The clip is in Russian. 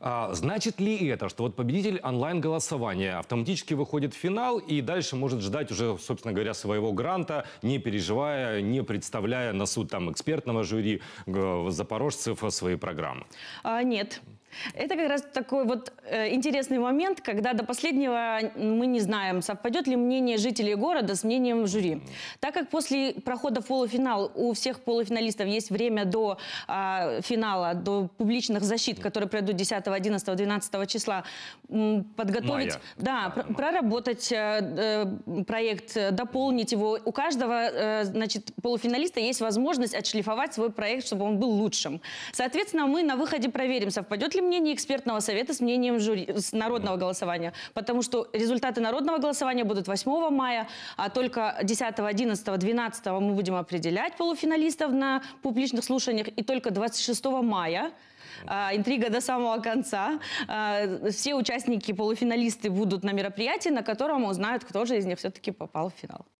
А, значит ли это, что вот победитель онлайн-голосования автоматически выходит в финал и дальше может ждать уже, собственно говоря, своего гранта, не переживая, не представляя на суд там экспертного жюри э, запорожцев э, свои программы? А, нет. Это как раз такой вот э, интересный момент, когда до последнего мы не знаем, совпадет ли мнение жителей города с мнением жюри. Так как после прохода в полуфинал у всех полуфиналистов есть время до э, финала, до публичных защит, которые пройдут 10, 11, 12 числа, подготовить, Мая. да, пр проработать э, э проект, э, дополнить его. У каждого, э, значит, полуфиналиста есть возможность отшлифовать свой проект, чтобы он был лучшим. Соответственно, мы на выходе проверим, совпадет ли мнение экспертного совета с мнением жюри, с народного голосования. Потому что результаты народного голосования будут 8 мая, а только 10, 11, 12 мы будем определять полуфиналистов на публичных слушаниях. И только 26 мая а, интрига до самого конца. А, все участники, полуфиналисты будут на мероприятии, на котором узнают, кто же из них все-таки попал в финал.